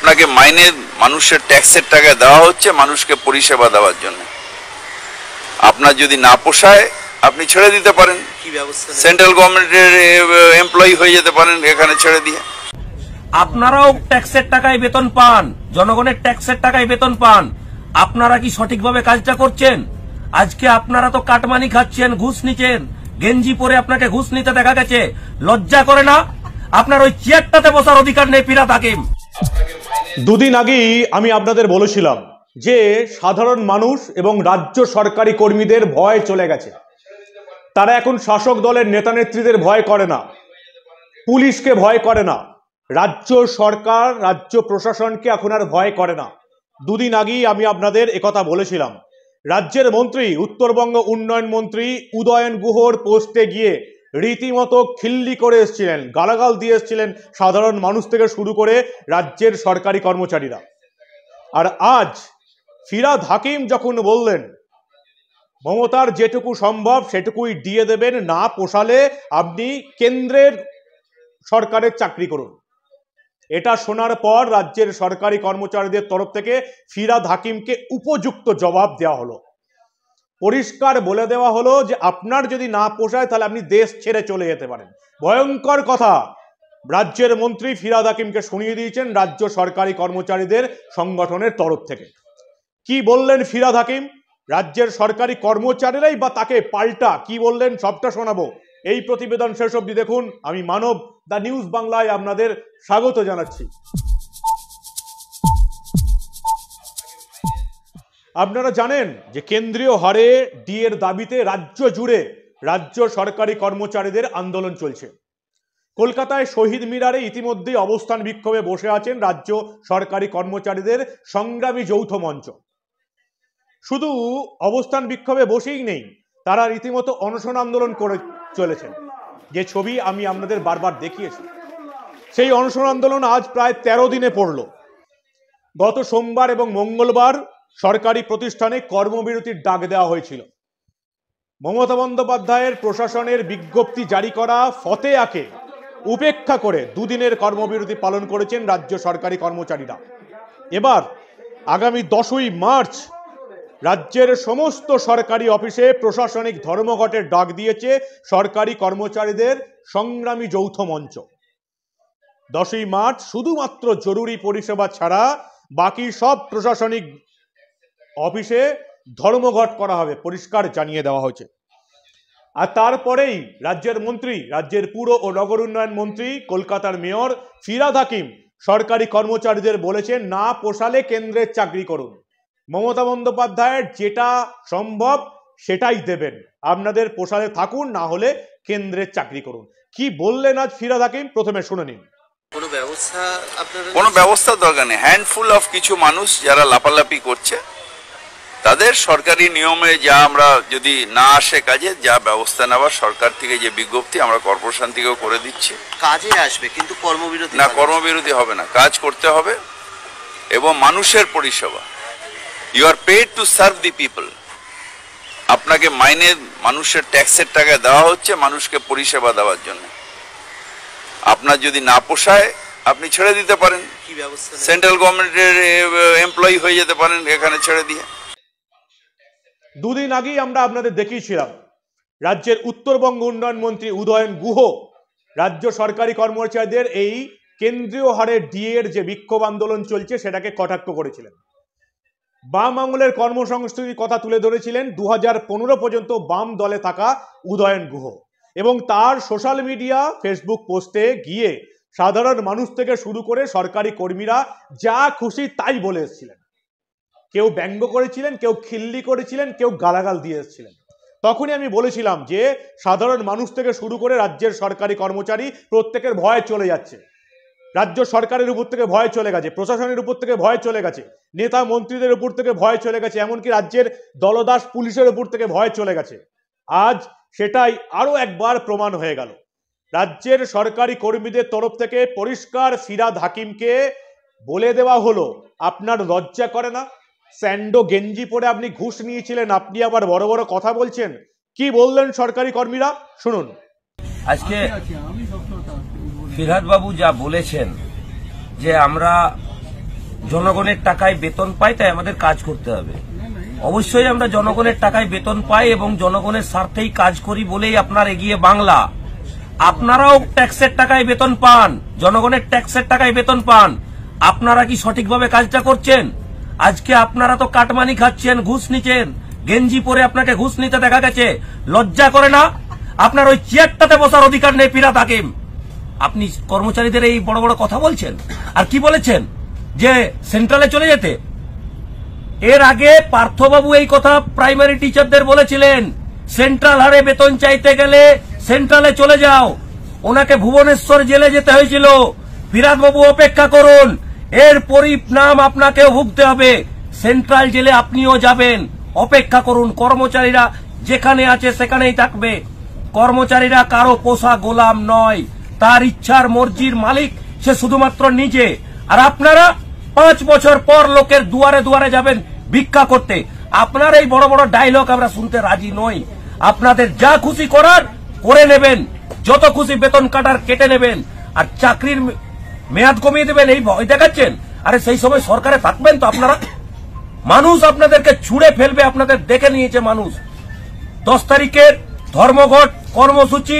আপনাকে মাইনে মানুষের ট্যাক্সের টাকা দেওয়া হচ্ছে মানুষকে পরিষেবা দেওয়ার জন্য আপনার যদি না পোষায় আপনি ছেড়ে দিতে পারেন সেন্ট্রাল গভর্নমেন্টের এমপ্লয়ি হয়ে যেতে পারেন এখানে ছেড়ে দিয়ে আপনারাও ট্যাক্সের টাকায় বেতন পান জনগণের ট্যাক্সের টাকায় বেতন পান আপনারা কি সঠিকভাবে কাজটা করছেন আজকে আপনারা তো কাটমানি খাচ্ছেন ঘুষ নিচ্ছেন গেঞ্জি পরে আপনাকে ঘুষ নিতে দেখা গেছে লজ্জা করে না আপনার ওই চেয়ারটাতে বসার অধিকার নেই পিরাত হাকিম দুদিন আগেই আমি আপনাদের বলেছিলাম যে সাধারণ মানুষ এবং রাজ্য সরকারি কর্মীদের ভয় চলে গেছে তারা এখন শাসক দলের নেতা নেত্রীদের ভয় করে না পুলিশকে ভয় করে না রাজ্য সরকার রাজ্য প্রশাসনকে এখন আর ভয় করে না দুদিন আগেই আমি আপনাদের একথা বলেছিলাম রাজ্যের মন্ত্রী উত্তরবঙ্গ উন্নয়ন মন্ত্রী উদয়ন গুহর পোস্টে গিয়ে রীতিমতো খিল্লি করে এসছিলেন গালাগাল দিয়ে এসছিলেন সাধারণ মানুষ থেকে শুরু করে রাজ্যের সরকারি কর্মচারীরা আর আজ ফিরাদ হাকিম যখন বললেন মমতার যেটুকু সম্ভব সেটুকুই দিয়ে দেবেন না পোষালে আপনি কেন্দ্রের সরকারের চাকরি করুন এটা শোনার পর রাজ্যের সরকারি কর্মচারীদের তরফ থেকে ফিরাদ হাকিমকে উপযুক্ত জবাব দেওয়া হলো পরিষ্কার বলে দেওয়া হলো যে আপনার যদি না পোষায় তাহলে আপনি দেশ ছেড়ে চলে যেতে পারেন ভয়ঙ্কর কথা রাজ্যের মন্ত্রী ফিরাদ হাকিমকে শুনিয়ে দিয়েছেন রাজ্য সরকারি কর্মচারীদের সংগঠনের তরফ থেকে কি বললেন ফিরাদ হাকিম রাজ্যের সরকারি কর্মচারীরাই বা তাকে পাল্টা কি বললেন সবটা শোনাবো এই প্রতিবেদন শেষ অবধি দেখুন আমি মানব দ্য নিউজ বাংলায় আপনাদের স্বাগত জানাচ্ছি আপনারা জানেন যে কেন্দ্রীয় হারে ডিএর দাবিতে রাজ্য জুড়ে রাজ্য সরকারি কর্মচারীদের আন্দোলন চলছে কলকাতায় শহীদ মিনারে ইতিমধ্যেই অবস্থান বিক্ষোভে বসে আছেন রাজ্য সরকারি কর্মচারীদের সংগ্রামী যৌথ মঞ্চ শুধু অবস্থান বিক্ষোভে বসেই নেই তারা রীতিমতো অনশন আন্দোলন করে চলেছেন যে ছবি আমি আপনাদের বারবার দেখিয়েছি সেই অনশন আন্দোলন আজ প্রায় ১৩ দিনে পড়ল গত সোমবার এবং মঙ্গলবার সরকারি প্রতিষ্ঠানে কর্মবিরতির ডাক দেওয়া হয়েছিল মমতা বন্দ্যোপাধ্যায়ের প্রশাসনের বিজ্ঞপ্তি জারি করা ফতেয়াকে উপেক্ষা করে দুদিনের কর্মবিরতি পালন করেছেন রাজ্য সরকারি কর্মচারীরা এবার আগামী দশই মার্চ রাজ্যের সমস্ত সরকারি অফিসে প্রশাসনিক ধর্মঘটের ডাক দিয়েছে সরকারি কর্মচারীদের সংগ্রামী যৌথ মঞ্চ দশই মার্চ শুধুমাত্র জরুরি পরিষেবা ছাড়া বাকি সব প্রশাসনিক অফিসে ধর্মঘট করা হবে পরিষ্কার জানিয়ে দেওয়া হয়েছে আর তারপরেই রাজ্যের মন্ত্রী রাজ্যের পুর ও নগর উন্নয়ন মন্ত্রী কলকাতার মেয়র ফিরাদ হাকিম সরকারি কর্মচারীদের বলেছেন না পোষালে কেন্দ্রের চাকরি করুন মমতা বন্দ্যোপাধ্যায়ের যেটা সম্ভব সেটাই দেবেন আপনাদের পোষালে থাকুন না হলে কেন্দ্রের চাকরি করুন কি বললেন আজ ফিরাদ হাকিম প্রথমে শুনে নিন কোনো ব্যবস্থা দরকার নেই হ্যান্ডফুল অফ কিছু মানুষ যারা লাপালাপি করছে তাদের সরকারি নিয়মে যা আমরা যদি না আসে কাজে যা ব্যবস্থা নেওয়া সরকার থেকে যে বিজ্ঞপ্তি আমরা কর্পোরেশন থেকেও করে দিচ্ছি কাজে আসবে কিন্তু কর্মবিরতি না কর্মবিরতি হবে না কাজ করতে হবে এবং মানুষের পরিষেবা you are paid to serve the people আপনাকে মাইনে মানুষের ট্যাক্সের টাকা দেওয়া হচ্ছে মানুষকে পরিষেবা দেওয়ার জন্য আপনার যদি না পোষায় আপনি ছেড়ে দিতে পারেন সেন্ট্রাল গভর্নমেন্টের এমপ্লয়ি হয়ে যেতে পারেন এখানে ছেড়ে দিয়ে দুদিন আগেই আমরা আপনাদের দেখিয়েছিলাম রাজ্যের উত্তরবঙ্গ উন্নয়ন মন্ত্রী উদয়ন গুহ রাজ্য সরকারি কর্মচারীদের এই কেন্দ্রীয় হারে ডিএর যে বিক্ষোভ আন্দোলন চলছে সেটাকে কটাক্ষ করেছিলেন বাম আঙুলের কর্মসংস্কৃতির কথা তুলে ধরেছিলেন দু হাজার পর্যন্ত বাম দলে থাকা উদয়ন গুহ এবং তার সোশ্যাল মিডিয়া ফেসবুক পোস্টে গিয়ে সাধারণ মানুষ থেকে শুরু করে সরকারি কর্মীরা যা খুশি তাই বলে এসেছিলেন কেউ ব্যঙ্গ করেছিলেন কেউ খিল্লি করেছিলেন কেউ গালাগাল দিয়ে এসেছিলেন তখনই আমি বলেছিলাম যে সাধারণ মানুষ থেকে শুরু করে রাজ্যের সরকারি কর্মচারী প্রত্যেকের ভয়ে চলে যাচ্ছে রাজ্য সরকারের উপর থেকে ভয় চলে গেছে প্রশাসনের উপর থেকে ভয় চলে গেছে নেতা মন্ত্রীদের উপর থেকে ভয় চলে গেছে এমনকি রাজ্যের দলদাস পুলিশের উপর থেকে ভয় চলে গেছে আজ সেটাই আরও একবার প্রমাণ হয়ে গেল রাজ্যের সরকারি কর্মীদের তরফ থেকে পরিষ্কার সিরাদ হাকিমকে বলে দেওয়া হলো আপনার লজ্জা করে না স্যান্ডো গেঞ্জি পরে আপনি ঘুষ নিয়েছিলেন আপনি আবার বড় বড় কথা বলছেন কি বললেন সরকারি কর্মীরা শুনুন আজকে ফিরহাদ বাবু যা বলেছেন যে আমরা জনগণের টাকায় বেতন পাই তাই আমাদের কাজ করতে হবে অবশ্যই আমরা জনগণের টাকায় বেতন পাই এবং জনগণের স্বার্থেই কাজ করি বলেই আপনার এগিয়ে বাংলা আপনারাও ট্যাক্সের টাকায় বেতন পান জনগণের ট্যাক্সের টাকায় বেতন পান আপনারা কি সঠিকভাবে কাজটা করছেন আজকে আপনারা তো কাটমানি খাচ্ছেন ঘুষ নিচ্ছেন গেঞ্জি পরে আপনাকে ঘুষ নিতে দেখা গেছে লজ্জা করে না আপনার ওই চেয়ারটাতে বসার অধিকার নেই পিরাত হাকিম আপনি কর্মচারীদের এই বড় বড় কথা বলছেন আর কি বলেছেন যে সেন্ট্রালে চলে যেতে এর আগে পার্থবাবু এই কথা প্রাইমারি টিচারদের বলেছিলেন সেন্ট্রাল হারে বেতন চাইতে গেলে সেন্ট্রালে চলে যাও ওনাকে ভুবনেশ্বর জেলে যেতে হয়েছিল বিরাটবাবু অপেক্ষা করুন এর পরিণাম আপনাকে ভুগতে হবে সেন্ট্রাল জেলে আপনিও যাবেন অপেক্ষা করুন কর্মচারীরা যেখানে আছে সেখানেই থাকবে কর্মচারীরা কারো পোষা গোলাম নয় তার ইচ্ছার মর্জির মালিক সে শুধুমাত্র নিজে আর আপনারা পাঁচ বছর পর লোকের দুয়ারে দুয়ারে যাবেন ভিক্ষা করতে আপনার এই বড় বড় ডায়লগ আমরা শুনতে রাজি নই আপনাদের যা খুশি করার করে নেবেন যত খুশি বেতন কাটার কেটে নেবেন আর চাকরির মেয়াদ কমিয়ে দেবেন এই ভয় দেখাচ্ছেন আরে সেই সময় সরকারে থাকবেন তো আপনারা মানুষ আপনাদেরকে ছুঁড়ে ফেলবে আপনাদের দেখে নিয়েছে মানুষ দশ তারিখের ধর্মঘট কর্মসূচি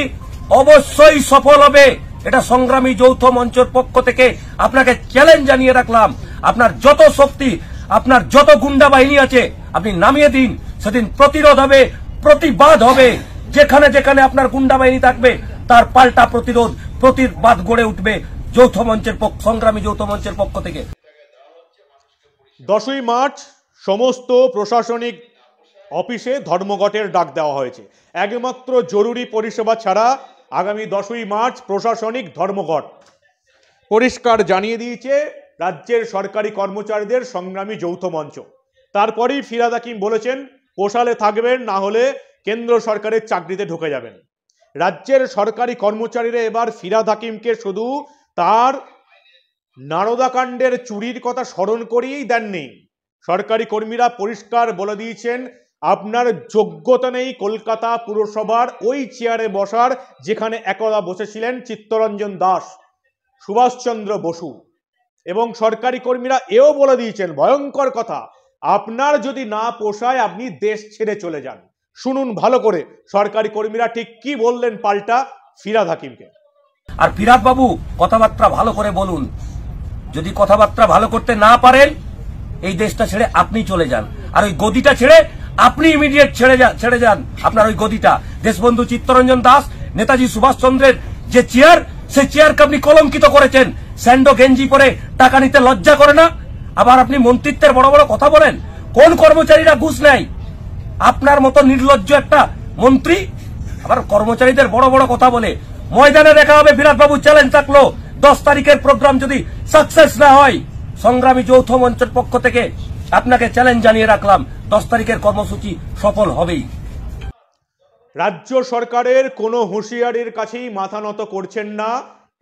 অবশ্যই সফল হবে এটা সংগ্রামী যৌথ মঞ্চের পক্ষ থেকে আপনাকে চ্যালেঞ্জ জানিয়ে রাখলাম আপনার যত শক্তি আপনার যত গুন্ডা বাহিনী আছে আপনি নামিয়ে দিন সেদিন প্রতিরোধ হবে প্রতিবাদ হবে যেখানে যেখানে আপনার গুন্ডা বাহিনী থাকবে তার পাল্টা প্রতিরোধ প্রতিবাদ গড়ে উঠবে যৌথ মঞ্চের পক্ষ সংগ্রামী যৌথ মঞ্চের পক্ষ থেকে দশই মার্চ সমস্ত প্রশাসনিক অফিসে ধর্মঘটের ডাক দেওয়া হয়েছে একমাত্র জরুরি পরিষেবা ছাড়া আগামী দশই মার্চ প্রশাসনিক ধর্মঘট পরিষ্কার জানিয়ে দিয়েছে রাজ্যের সরকারি কর্মচারীদের সংগ্রামী যৌথ মঞ্চ তারপরেই ফিরাদ হাকিম বলেছেন পোশালে থাকবেন না হলে কেন্দ্র সরকারের চাকরিতে ঢুকে যাবেন রাজ্যের সরকারি কর্মচারীরা এবার ফিরাদ হাকিমকে শুধু তার নারদাকাণ্ডের চুরির কথা স্মরণ করিয়েই দেননি সরকারি কর্মীরা পরিষ্কার বলে দিয়েছেন আপনার যোগ্যতা নেই কলকাতা পুরসভার ওই চেয়ারে বসার যেখানে একদা বসেছিলেন চিত্তরঞ্জন দাস সুভাষচন্দ্র বসু এবং সরকারি কর্মীরা এও বলে দিয়েছেন ভয়ঙ্কর কথা আপনার যদি না পোষায় আপনি দেশ ছেড়ে চলে যান শুনুন ভালো করে সরকারি কর্মীরা ঠিক কি বললেন পাল্টা ফিরাদ হাকিমকে আর পিরাত বাবু কথাবার্তা ভালো করে বলুন যদি কথাবার্তা ভালো করতে না পারেন এই দেশটা ছেড়ে আপনি চলে যান আর ওই গদিটা ছেড়ে আপনি ইমিডিয়েট ছেড়ে যান ছেড়ে যান আপনার ওই গদিটা দেশবন্ধু চিত্তরঞ্জন দাস নেতাজি সুভাষচন্দ্রের যে চেয়ার সেই চেয়ারকে আপনি কলঙ্কিত করেছেন স্যান্ডো গেঞ্জি পরে টাকা নিতে লজ্জা করে না আবার আপনি মন্ত্রিত্বের বড় বড় কথা বলেন কোন কর্মচারীরা ঘুষ নেয় আপনার মতো নির্লজ্জ একটা মন্ত্রী আবার কর্মচারীদের বড় বড় কথা বলে ময়দানে দেখা হবে বিরাটবাবু চ্যালেঞ্জ থাকলো দশ তারিখের প্রোগ্রাম যদি সাকসেস না হয় সংগ্রামী যৌথ মঞ্চের পক্ষ থেকে আপনাকে চ্যালেঞ্জ জানিয়ে রাখলাম দশ তারিখের কর্মসূচি সফল হবেই রাজ্য সরকারের কোনো হুঁশিয়ারির কাছেই মাথা নত করছেন না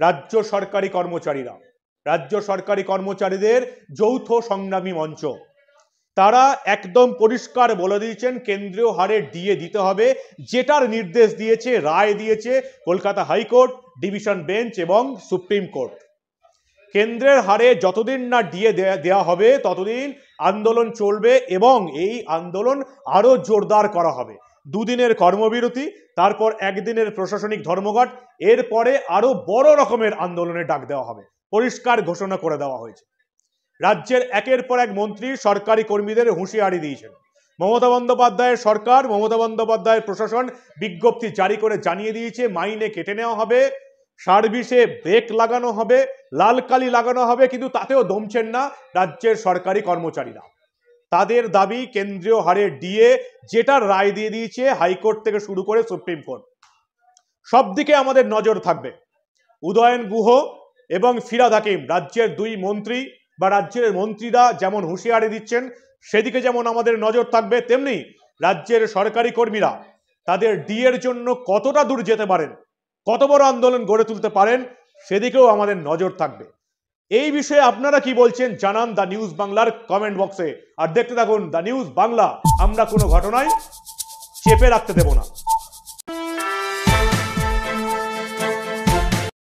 রাজ্য সরকারি কর্মচারীরা রাজ্য সরকারি কর্মচারীদের যৌথ সংগ্রামী মঞ্চ তারা একদম পরিষ্কার বলে দিয়েছেন কেন্দ্রীয় হারে ডিএ দিতে হবে যেটার নির্দেশ দিয়েছে রায় দিয়েছে কলকাতা হাইকোর্ট ডিভিশন বেঞ্চ এবং সুপ্রিম কোর্ট কেন্দ্রের হারে যতদিন না ডিএ দেয়া হবে ততদিন আন্দোলন চলবে এবং এই আন্দোলন আরও জোরদার করা হবে দুদিনের কর্মবিরতি তারপর একদিনের প্রশাসনিক ধর্মঘট এরপরে আরও বড় রকমের আন্দোলনের ডাক দেওয়া হবে পরিষ্কার ঘোষণা করে দেওয়া হয়েছে রাজ্যের একের পর এক মন্ত্রী সরকারি কর্মীদের হুঁশিয়ারি দিয়েছেন মমতা বন্দ্যোপাধ্যায়ের সরকার মমতা বন্দ্যোপাধ্যায়ের প্রশাসন বিজ্ঞপ্তি জারি করে জানিয়ে দিয়েছে মাইনে কেটে নেওয়া হবে সার্ভিসে ব্রেক লাগানো হবে লাল কালি লাগানো হবে কিন্তু তাতেও দমছেন না রাজ্যের সরকারি কর্মচারীরা তাদের দাবি কেন্দ্রীয় হারে ডিএ যেটা রায় দিয়ে দিয়েছে হাইকোর্ট থেকে শুরু করে সুপ্রিম কোর্ট সব দিকে আমাদের নজর থাকবে উদয়ন গুহ এবং ফিরাদ হাকিম রাজ্যের দুই মন্ত্রী বা রাজ্যের মন্ত্রীরা যেমন হুঁশিয়ারি দিচ্ছেন সেদিকে যেমন আমাদের নজর থাকবে তেমনি রাজ্যের সরকারি কর্মীরা তাদের ডিএর জন্য কতটা দূর যেতে পারেন কত বড় আন্দোলন গড়ে তুলতে পারেন সেদিকেও আমাদের নজর থাকবে এই বিষয়ে আপনারা কি বলছেন জানান দ্য নিউজ বাংলার কমেন্ট বক্সে আর দেখতে থাকুন দ্য নিউজ বাংলা আমরা কোনো ঘটনায় চেপে রাখতে দেব না